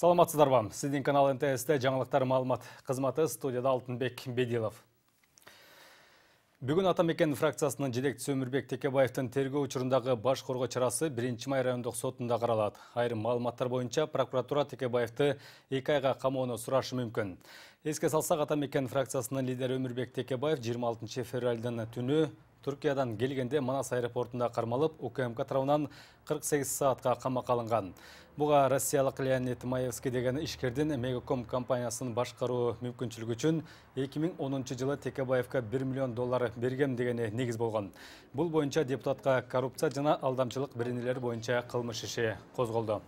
Саламатсыздар ба? Сіздің канал НТС-ті жаңалықтар малымат қызматы студияда Алтынбек Беделов. Бүгін Атамекен фракциясының жедекті Өмірбек Текебаевтың терге ұчырындағы баш коргоо чарасы 1 май райондық сотында қаралады. Айрым маалыматтар бойынша прокуратура Текебаевты 2 айға қамауына сұрашы мүмкін. Еске салсақ Атамекен фракциясының лидері Өмірбек Текебаев 26 февральдың түні Түркиядан келгенде Манас аэропортында қармалып, УКМК тарауынан 48 саатқа қама қалынған. Бұға Россиялық Леонид Маевский деген ішкерден Мегаком компаниясын башқару мүмкіншілігі үшін 2010 жылы Текебаевқа 1 миллион доллары берген дегені негіз болған. Бұл бойынша депутатқа коррупция жана алдамшылық бірінелер бойынша қылмыш іші қозғолды.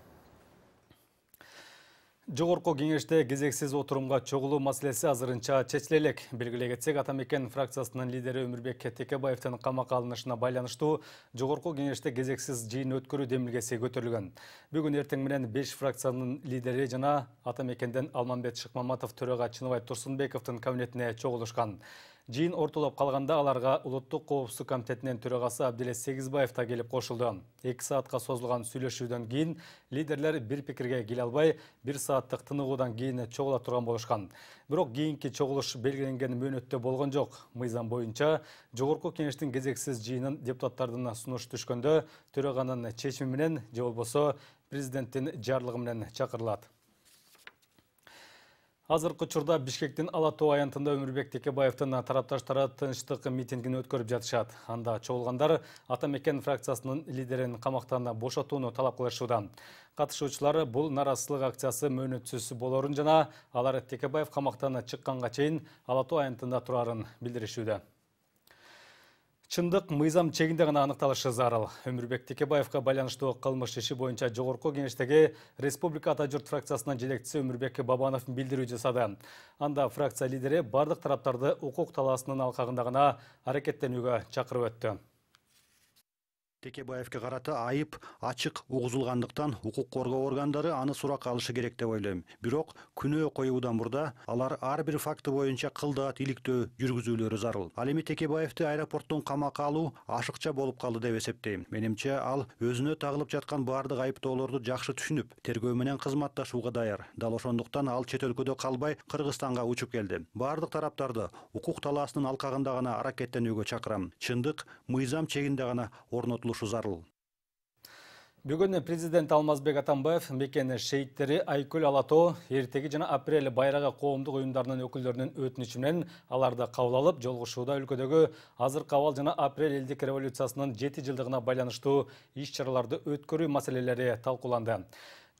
жогорку кеңеште кезексиз отурумга чогулуу маселеси азырынча чечиле элек белгилей кетсек ата мекен фракциясынын лидери өмүрбек текебаевдин камакка алынышына байланыштуу жогорку кеңеште кезексиз жыйын өткөрүү демилгеси көтөрүлгөн бүгүн эртең менен беш фракциянын лидери жана ата мекенден алмамбет шыкмаматов төрага чыныбай турсунбековдун кабинетине чогулушкан жыйын ортолоп калганда аларга улуттук коопсуздук комитетинин төрагасы абдилес сегизбаев да келип кошулду эки саатка созулган сүйлөшүүдөн кийин лидерлер бир пикирге келе албай бир сааттык тыныгуудан кийин чогула турган болушкан бирок кийинки чогулуш белгиленген мөөнөттө болгон жок мыйзам боюнча жогорку кеңештин кезексиз жыйынын депутаттардын сунушу түшкөндө төраганын чечими менен же болбосо президенттин жарлыгы менен чакырылат Азыркы учурда Бишкектин Ала Тоо аянтында Өмүрбек Текебаевдин тарапташтары тынчтык митингин өткөрүп жатышат. Анда чогулгандар ата мекен фракциясынын лидерин камактан бошотууну талап кылышууда. Катышуучулар бул нааразычылык акциясы мөөнөтсүз болорун жана алар Текебаев камактан чыкканга чейин Ала Тоо аянтында турарын билдиришүүдө. Шындық мыйзам чегінде ғана анықталышы зарыл. Өмірбек Текебаевқа байланыштуу кылмыш иши боюнча Жогорку кеңештеги Республика Ата жұрт фракциясынын жетекчиси Өмірбек Бабанов билдирүү жасады. Анда фракция лидери бардық тараптарды укук талаасынын алкагында гана аракеттенүүгө чакырып өттү текебаевке карата айып ачык угузулгандыктан укук коргоо органдары аны суракка алышы керек деп ойлойм бирок күнөө коюудан мурда алар ар бир факты боюнча кылдаат иликтөө жүргүзүүлөрү зарыл ал эми текебаевди аэропорттон камакка алуу ашыкча болуп калды деп эсептейм менимче ал өзүнө тагылып жаткан баардык айыптоолорду жакшы түшүнүп тергөө менен кызматташууга даяр дал ошондуктан ал чет өлкөдө калбай кыргызстанга учуп келди баардык тараптарды укук талаасынын алкагында гана аракеттенүүгө чакырам чындык мыйзам чегинде гана орнотулуп зарыл бүгүн президент алмазбек атамбаев мекен шейиттери айкөл ала тоо эртеги жана апрель байрагы коомдук уюмдарынын өкүлдөрүнүн өтүнүчү менен аларды кабыл алып жолугушууда өлкөдөгү азыркы абал жана апрель элдик революциясынын жети жылдыгына байланыштуу иш чараларды өткөрүү маселелери талкууланды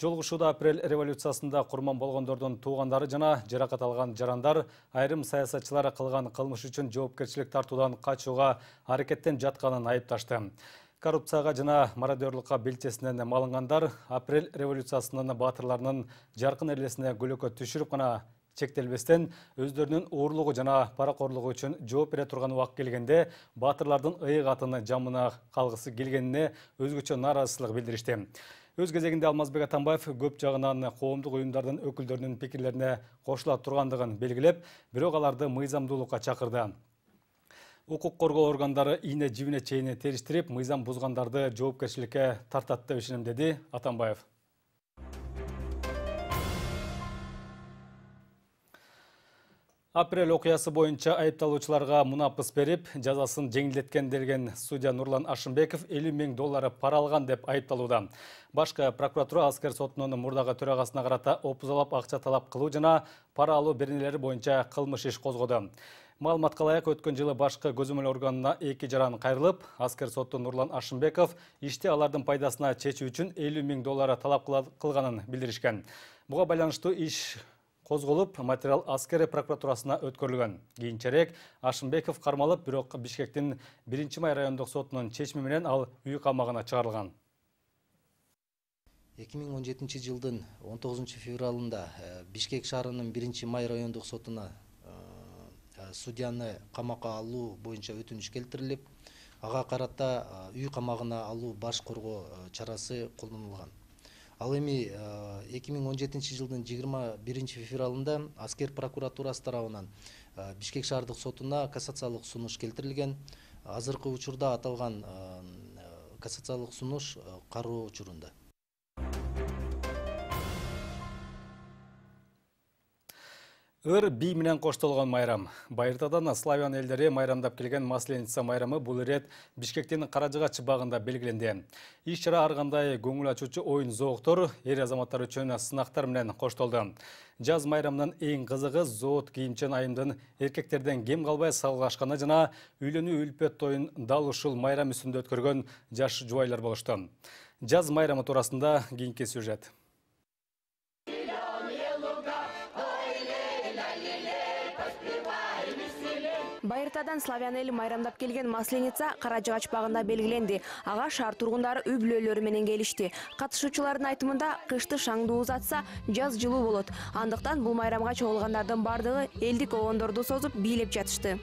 жолугушууда апрель революциясында курман болгондордун туугандары жана жаракат алган жарандар айрым саясатчылар кылган кылмыш үчүн жоопкерчилик тартуудан качууга аракеттенип жатканын айыпташты коррупцияға жана мародерлыққа білтесінен малынғандар апрель революциясының батырларының жарқын әрлесіне гүлікі түшіріп гана чектелбестен өздөрүнүн оорлугу жана парақорлығы үшін жооп бере тұрған уақ келгенде батырлардың ыйык атыны жамына қалғысы келгеніне өзгөчө нааразычылык билдиришти өз кезегинде алмазбек атамбаев көп жағынан коомдук уюмдардын өкілдерінің пикирлерине кошула тұрғандығын белгілеп бирок аларды мыйзамдуулукка чакырды укук коргоо органдары ийне жибине чейин териштирип мыйзам бузгандарды жоопкерчиликке тартат деп ишенем деди атамбаев апрель окуясы боюнча айыпталуучуларга мунапыс берип жазасын жеңилдеткен делген судья нурлан ашымбеков элүү миң доллары пара алган деп айыпталууда башкы прокуратура аскер сотунун мурдагы төрагасына карата опузалап акча талап кылуу жана пара алуу беренелери боюнча кылмыш иш козгоду маалыматка ылайык өткөн жылы башкы көзөмөл органына эки жаран кайрылып аскер Сотты нурлан ашымбеков ишти алардын пайдасына чечүү үчүн элүү миң доллар талап кылганын билдиришкен буга байланыштуу иш козголуп материал аскер прокуратурасына өткөрүлгөн кийинчерээк ашымбеков кармалып бирок бишкектин 1 май райондук сотунун чечими менен ал үй камагына чыгарылган 2017 миң он жылдын он февралында э, бишкек шаарынын 1 май райондук сотуна Э, судьяны камакка алуу боюнча өтүнүч келтирилип ага карата э, үй камагына алуу баш коргоо э, чарасы колдонулган ал эми эки миң он жетинчи жылдын жыйырма биринчи февралында аскер прокуратурасы тарабынан бишкек шаардык сотуна кассациялык сунуш келтирилген азыркы учурда аталган кассациялык сунуш кароо учурунда ыр бий менен коштолгон майрам байыртадан славян элдери майрамдап келген масленица майрамы бул ирет бишкектин кара жыгач багында белгиленди иш чара ар кандай көңүл ачуучу оюн зооктор эр азаматтар үчүн сынактар менен коштолду жаз майрамынын эң кызыгы зоот кийимчен айымдын эркектерден кем калбай салгылашканы жана үйлөнүү үлпөт тоюн дал ушул майрам үстүндө өткөргөн жаш жубайлар болушту жаз майрамы туурасында кийинки сюжет байыртадан славян эли майрамдап келген масленица кара жыгач багында белгиленди ага шаар тургундары үй бүлөлөрү менен келишти катышуучулардын айтымында кышты шаңдуу узатса жаз жылуу болот андыктан бул майрамга чогулгандардын баардыгы элдик огондорду созуп бийлеп жатышты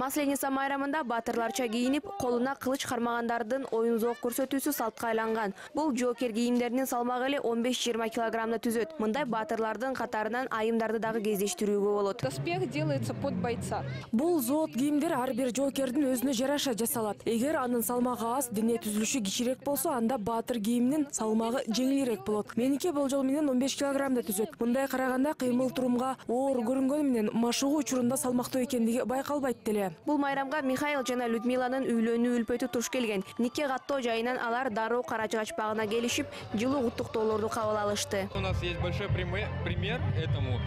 масленица майрамында батырларча кийинип колуна кылыч кармагандардын оюн зоок көрсөтүүсү салтка айланган бул жокер кийимдеринин салмагы эле он беш жыйырма килограммды түзөт мындай батырлардын катарынан айымдарды дағы кездештирүүгө болот доспех делается под бойца бул зоот кийимдер ар бир жокердин өзүнө жараша жасалат эгер анын салмагы аз дене түзүлүшү кичирээк болсо анда батыр кийиминин салмагы жеңилирээк болот меники жол менен 15 беш килограммды түзөт мындай караганда кыймыл турумга оор көрүнгөнү менен машыгуу учурунда салмактуу экендиги байкалбайт бул майрамга михаил жана людмиланын үйлөнүү үлпөтү туш келген нике каттоо жайынан алар дароо кара жыгач багына келишип жылуу куттуктоолорду кабыл алышты у нас есть большой пример этому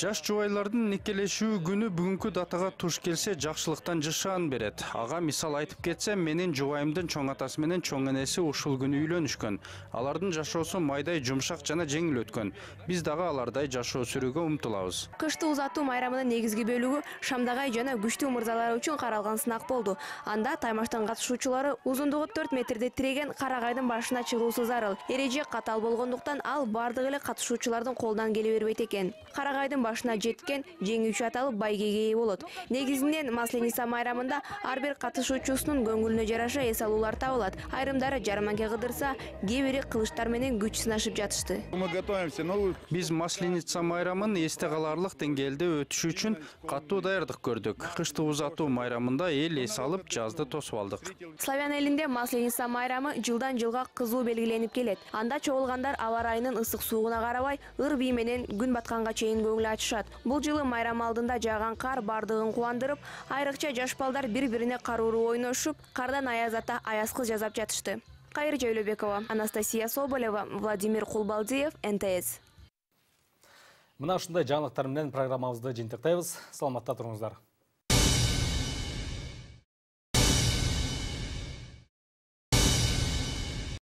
жаш жубайлардын никелешүү күнү бүгүнкү датага туш келсе жакшылыктан жышаан берет Аға мисал айтып кетсем менин жубайымдын чоң атасы менен чоң энеси ушул күнү үйлөнүшкөн алардын жашоосу майдай жумшак жана жеңил өткөн біз дагы алардай жашоо сүрүүгө умтулабыз кышты узатуу майрамынын негизги бөлүгү шамдагай жана күчтүү мырзалар үчүн каралган сынак болду анда таймаштын катышуучулары узундугу 4 метрди тіреген қарағайдың башына чыгуусу зарыл эреже катаал болгондуктан ал баардыгы эле катышуучулардын колунан келе бербейт екен. қарағайдың башына жеткен жеңүүчү аталып байгеге ээ болот негизинен масленица майрамында ар бир катышуучусунун көңүлүнө жараша эс алуулар табылат айрымдары жарманке кыдырса кээ бири кылычтар менен күч сынашып жатышты мы готовимся ну биз масленица майрамын эсте каларлык деңгээлде өтүш үчүн катуу даярдык көрдүк кышты узатуу майрамында эл эс алып жазды тосуп алдык славян элинде масленица майрамы жылдан жылга кызуу белгиленип келет анда чогулгандар аба ырайынын ысык суугуна карабай ыр бий менен күн батканга чейин көңүл ачып бул жылы майрам алдында жааган кар баардыгын кубандырып айрыкча жаш балдар бири бирине кару ойношуп кардан аяз ата аяз жасап жатышты кайыр жайлообекова анастасия соболева владимир кулбалдиев нтс мына ушундай жаңылыктар менен программабызды жыйынтыктайбыз саламатта туруңуздар